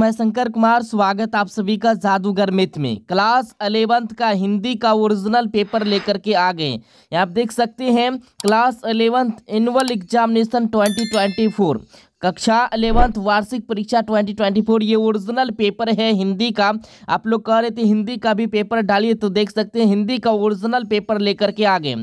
मैं शंकर कुमार स्वागत आप सभी का जादूगर मिथ में क्लास अलेवंथ का हिंदी का ओरिजिनल पेपर लेकर के आ गए आप देख सकते हैं क्लास अलेवंथ एनुअल एग्जामिनेशन 2024 कक्षा अलेवंथ वार्षिक परीक्षा 2024 ये ओरिजिनल पेपर है हिंदी का आप लोग कह रहे थे हिंदी का भी पेपर डालिए तो देख सकते हैं हिंदी का ओरिजिनल पेपर लेकर के आ गए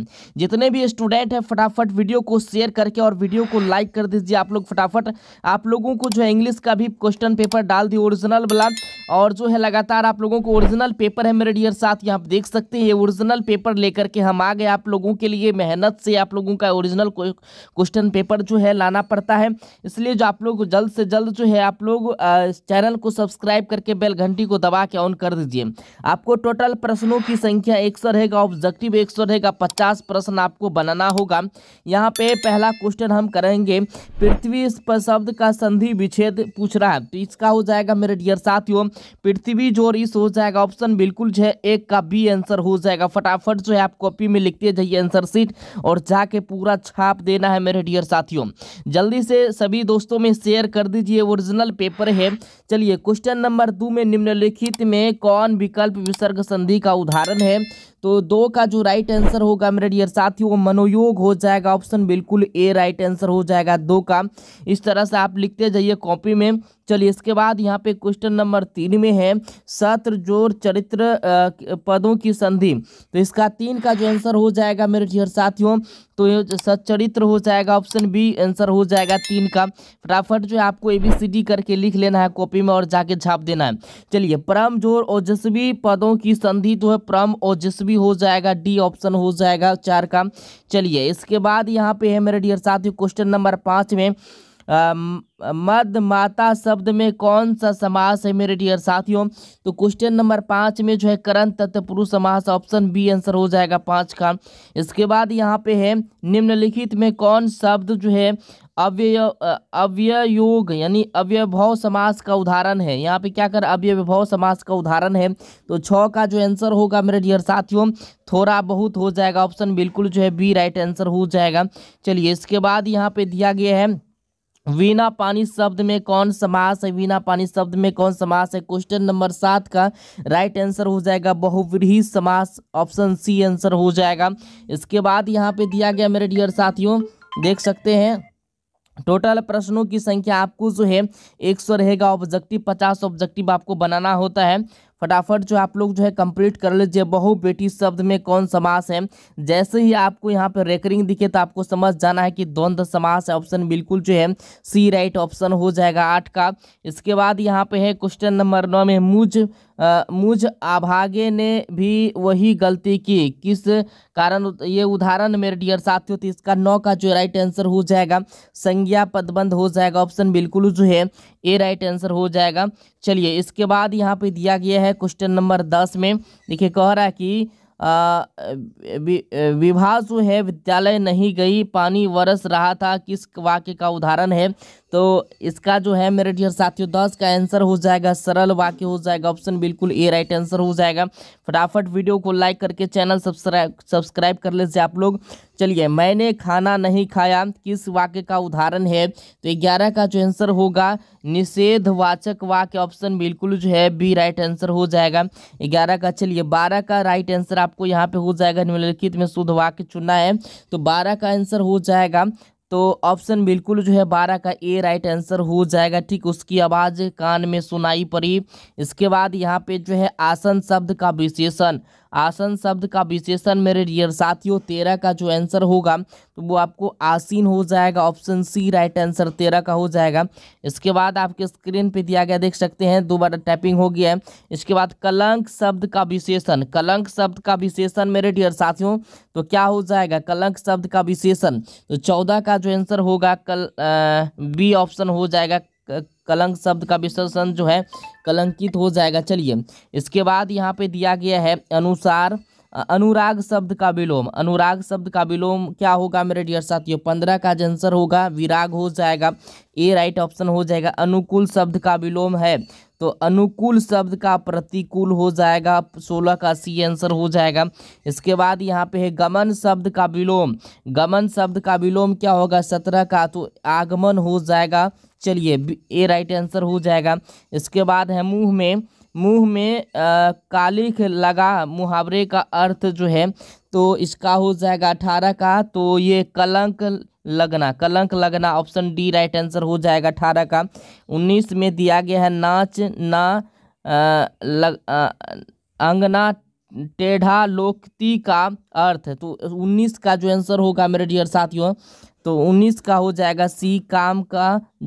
जितने भी स्टूडेंट हैं फटाफट वीडियो को शेयर करके और वीडियो को लाइक कर दीजिए आप लोग फटाफट आप लोगों को जो है इंग्लिश का भी क्वेश्चन पेपर डाल दिए ओरिजिनल वाला और जो है लगातार आप लोगों को ओरिजिनल पेपर है मेरे डियर साथ यहाँ देख सकते हैं ओरिजिनल पेपर लेकर के हम आ गए आप लोगों के लिए मेहनत से आप लोगों का ओरिजिनल क्वेश्चन पेपर जो है लाना पड़ता है इसलिए जो आप लोग जल्द से जल्द जो है आप लोग चैनल को सब्सक्राइब करके बेल घंटी को दबा के ऑन कर दीजिए आपको टोटल प्रश्नों की संख्या एक सौ रहेगा ऑब्जेक्टिव एक सौ रहेगा पचास प्रश्न आपको बनाना होगा यहाँ पे पहला क्वेश्चन हम करेंगे पृथ्वी शब्द का संधि विच्छेद पूछ रहा है तो इसका हो जाएगा मेरे डियर साथियों पृथ्वी जो रिस हो जाएगा ऑप्शन बिल्कुल जो है एक का बी आंसर हो जाएगा फटाफट जो है आप कॉपी में लिखते जाइए आंसर सीट और जाके पूरा छाप देना है मेरे डियर साथियों जल्दी से सभी दोस्तों में शेयर कर दीजिए ओरिजिनल पेपर है चलिए क्वेश्चन नंबर दो में निम्नलिखित में कौन विकल्प विसर्ग संधि का उदाहरण है तो दो का जो राइट आंसर होगा मेरे डियर साथियों वो मनोयोग हो जाएगा ऑप्शन बिल्कुल ए राइट आंसर हो जाएगा दो का इस तरह से आप लिखते जाइए कॉपी में चलिए इसके बाद यहाँ पे क्वेश्चन नंबर तीन में है सत्र जोर चरित्र पदों की संधि तो इसका तीन का जो आंसर हो जाएगा मेरे डियर साथियों तो सचरित्र हो जाएगा ऑप्शन बी आंसर हो जाएगा तीन का फटाफट जो है आपको ए बी सी डी करके लिख लेना है कॉपी में और जाके छाप देना है चलिए परम जोर ओजस्वी पदों की संधि जो तो है परम ओजस्वी भी हो जाएगा डी ऑप्शन हो जाएगा चार का चलिए इसके बाद यहाँ पे है मेरे डियर साथियों क्वेश्चन नंबर पाँच में मद माता शब्द में कौन सा समास है मेरे डियर साथियों तो क्वेश्चन नंबर पाँच में जो है करण तत्पुरुष समास ऑप्शन बी आंसर हो जाएगा पाँच का इसके बाद यहाँ पे है निम्नलिखित में कौन शब्द जो है अव्यय अव्ययोग यानी अव्यभव समास का उदाहरण है यहाँ पे क्या कर अव्यभव समास का उदाहरण है तो छ का जो आंसर होगा मेरे डियर साथियों थोड़ा बहुत हो जाएगा ऑप्शन बिल्कुल जो है बी राइट आंसर हो जाएगा चलिए इसके बाद यहाँ पे दिया गया है वीना पानी शब्द में कौन समास है वीना पानी शब्द में कौन समास है क्वेश्चन नंबर सात का राइट आंसर हो जाएगा बहुव्रीही समास ऑप्शन सी आंसर हो जाएगा इसके बाद यहाँ पे दिया गया मेरे डियर साथियों देख सकते हैं टोटल प्रश्नों की संख्या आपको जो है एक सौ रहेगा ऑब्जेक्टिव पचास ऑब्जेक्टिव आपको बनाना होता है फटाफट जो आप लोग जो है कंप्लीट कर लीजिए बहु बेटी शब्द में कौन समास है जैसे ही आपको यहाँ पर रेकरिंग दिखे तो आपको समझ जाना है कि द्वंद्व समास है ऑप्शन बिल्कुल जो है सी राइट ऑप्शन हो जाएगा आठ का इसके बाद यहाँ पे है क्वेश्चन नंबर नौ में मुझ मुझ आभागे ने भी वही गलती की किस कारण ये उदाहरण मेरे डियर साथियों तो इसका नौ का जो राइट आंसर हो जाएगा संज्ञा पदबंध हो जाएगा ऑप्शन बिल्कुल जो है ए राइट आंसर हो जाएगा चलिए इसके बाद यहाँ पे दिया गया है क्वेश्चन नंबर दस में देखिए कह रहा है कि विभासु है विद्यालय नहीं गई पानी वरस रहा था किस वाक्य का उदाहरण है तो इसका जो है मेरे डियर साथियों दस का आंसर हो जाएगा सरल वाक्य हो जाएगा ऑप्शन बिल्कुल ए राइट आंसर हो जाएगा फटाफट वीडियो को लाइक करके चैनल सब्सक्राइब सब्सक्राइब कर लीजिए आप लोग चलिए मैंने खाना नहीं खाया किस वाक्य का उदाहरण है तो ग्यारह का जो आंसर होगा निषेधवाचक वाक्य ऑप्शन बिल्कुल जो है बी राइट आंसर हो जाएगा ग्यारह का चलिए बारह का राइट आंसर आपको यहाँ पे हो जाएगा निम्नलिखित में शुद्ध वाक्य चुनना है तो बारह का आंसर हो जाएगा तो ऑप्शन बिल्कुल जो है बारह का ए राइट आंसर हो जाएगा ठीक उसकी आवाज़ कान में सुनाई पड़ी इसके बाद यहाँ पे जो है आसन शब्द का विशेषण आसन शब्द का विशेषण मेरे डियर साथियों तेरह का जो आंसर होगा तो वो आपको आसीन हो जाएगा ऑप्शन सी राइट आंसर तेरह का हो जाएगा इसके बाद आपके स्क्रीन पे दिया गया देख सकते हैं दोबारा टाइपिंग हो गया है इसके बाद कलंक शब्द का विशेषण कलंक शब्द का विशेषण मेरे डियर साथियों तो क्या हो जाएगा कलंक शब्द का विशेषण तो चौदह का जो आंसर होगा कल बी ऑप्शन हो जाएगा कलंक शब्द का विशेषण जो है कलंकित हो जाएगा चलिए इसके बाद यहाँ पे दिया गया है अनुसार अनुराग शब्द का विलोम अनुराग शब्द का विलोम क्या होगा मेरे डियर साथियों पंद्रह का आंसर होगा विराग हो जाएगा ए राइट ऑप्शन हो जाएगा अनुकूल शब्द का विलोम है तो अनुकूल शब्द का प्रतिकूल हो जाएगा सोलह का सी आंसर हो जाएगा इसके बाद यहाँ पे है गमन शब्द का विलोम गमन शब्द का विलोम क्या होगा सत्रह का तो आगमन हो जाएगा चलिए ए राइट आंसर हो जाएगा इसके बाद है मुँह में मुंह में कालिख लगा मुहावरे का अर्थ जो है तो इसका हो जाएगा अठारह का तो ये कलंक लगना कलंक लगना ऑप्शन डी राइट आंसर हो जाएगा अठारह का उन्नीस में दिया गया है नाच ना आ, लग आ, अंगना टेढ़ा लोकती का अर्थ तो उन्नीस का जो आंसर होगा मेरे डियर साथियों तो उन्नीस का हो जाएगा सी काम का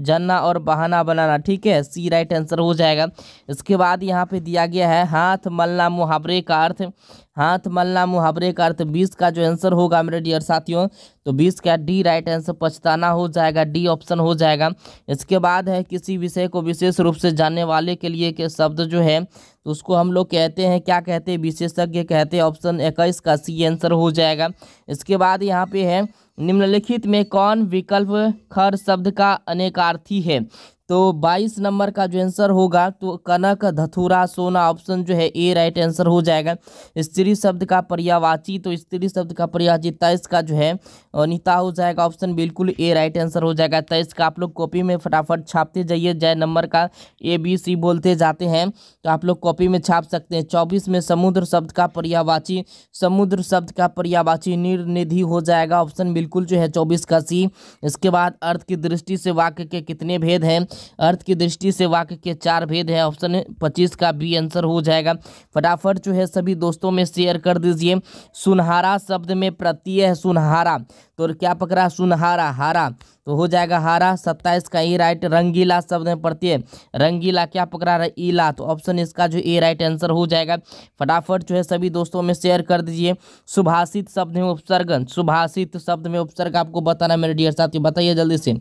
जन्ना और बहाना बनाना ठीक है सी राइट आंसर हो जाएगा इसके बाद यहाँ पे दिया गया है हाथ मलना मुहावरे का अर्थ हाथ मलना मुहावरे का अर्थ बीस का जो आंसर होगा मेरे डियर साथियों तो बीस का डी राइट आंसर पछताना हो जाएगा डी ऑप्शन हो जाएगा इसके बाद है किसी विषय को विशेष रूप से जानने वाले के लिए के शब्द जो है तो उसको हम लोग कहते हैं क्या कहते हैं विशेषज्ञ कहते हैं ऑप्शन इक्कीस का सी आंसर हो जाएगा इसके बाद यहाँ पे है निम्नलिखित में कौन विकल्प खर शब्द का अनेकार्थी है तो 22 नंबर का जो आंसर होगा तो कनक धथुरा सोना ऑप्शन जो है ए राइट आंसर हो जाएगा स्त्री शब्द का पर्यावाची तो स्त्री शब्द का पर्यावाची तेईस का जो है अनिता हो जाएगा ऑप्शन बिल्कुल ए राइट आंसर हो जाएगा तेईस का आप लोग कॉपी में फटाफट छापते जाइए जय नंबर का ए बी सी बोलते जाते हैं तो आप लोग कॉपी में छाप सकते हैं चौबीस में समुद्र शब्द का पर्यावाची समुद्र शब्द का पर्यावाची निर्निधि हो जाएगा ऑप्शन बिल्कुल जो है चौबीस का सी इसके बाद अर्थ की दृष्टि से वाक्य के कितने भेद हैं अर्थ की दृष्टि से वाक्य के चार भेद है ऑप्शन पच्चीस का बी आंसर हो जाएगा फटाफट जो है सभी दोस्तों में शेयर कर दीजिए सुनहारा शब्द में प्रत्यय है सुनहारा तो क्या पकड़ा सुनहारा हारा तो हो जाएगा हारा सत्ताईस का ई राइट रंगीला शब्द में है रंगीला क्या पकड़ा रहा है ईला तो ऑप्शन इसका जो ए राइट आंसर हो जाएगा फटाफट जो है सभी दोस्तों में शेयर कर दीजिए सुभाषित शब्द में उपसर्ग सुभाषित शब्द में उपसर्ग आपको बताना मेरे डियर साथी बताइए जल्दी से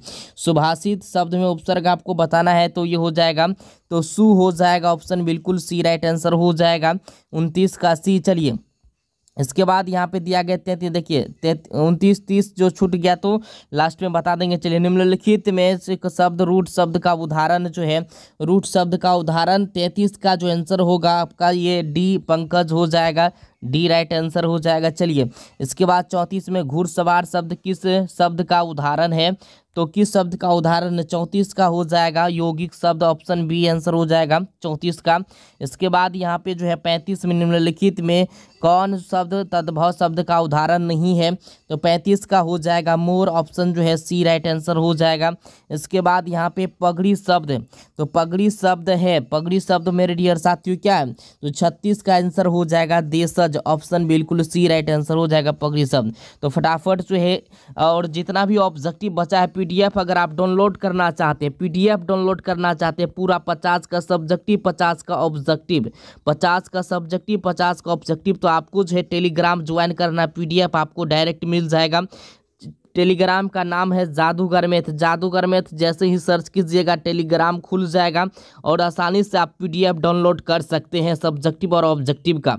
सुभाषित शब्द में उपसर्ग आपको बताना है तो ये हो जाएगा तो सु हो जाएगा ऑप्शन बिल्कुल सी राइट आंसर हो जाएगा उनतीस का सी चलिए इसके बाद यहाँ पे दिया गया तैंतीस देखिए उनतीस तीस जो छूट गया तो लास्ट में बता देंगे चलिए निम्नलिखित में शब्द रूट शब्द का उदाहरण जो है रूट शब्द का उदाहरण तैंतीस का जो आंसर होगा आपका ये डी पंकज हो जाएगा डी राइट आंसर हो जाएगा चलिए इसके बाद चौंतीस में घुड़सवार शब्द किस शब्द का उदाहरण है तो किस शब्द का उदाहरण चौंतीस का हो जाएगा यौगिक शब्द ऑप्शन बी आंसर हो जाएगा चौंतीस का इसके बाद यहाँ पे जो है पैंतीस में निम्नलिखित में कौन शब्द तद्भव शब्द का उदाहरण नहीं है तो पैंतीस का हो जाएगा मोर ऑप्शन जो है सी राइट आंसर हो जाएगा इसके बाद यहाँ पे पगड़ी शब्द तो पगड़ी शब्द है पगड़ी शब्द मेरे डियर साथियों क्या है तो छत्तीस का आंसर हो जाएगा देशज ऑप्शन बिल्कुल सी राइट आंसर हो जाएगा पगड़ी शब्द तो फटाफट जो है और जितना भी ऑब्जेक्टिव बचा है पीडीएफ अगर आप डाउनलोड करना चाहते हैं पीडीएफ डाउनलोड करना चाहते हैं पूरा पचास का सब्जेक्टिव पचास का ऑब्जेक्टिव पचास का सब्जेक्टिव पचास का ऑब्जेक्टिव तो आपको जो है टेलीग्राम ज्वाइन करना पीडीएफ आपको डायरेक्ट मिल जाएगा टेलीग्राम का नाम है जादूगर मेथ जादूगर मेथ जैसे ही सर्च कीजिएगा टेलीग्राम खुल जाएगा और आसानी से आप पीडीएफ डाउनलोड कर सकते हैं सब्जेक्टिव और ऑब्जेक्टिव का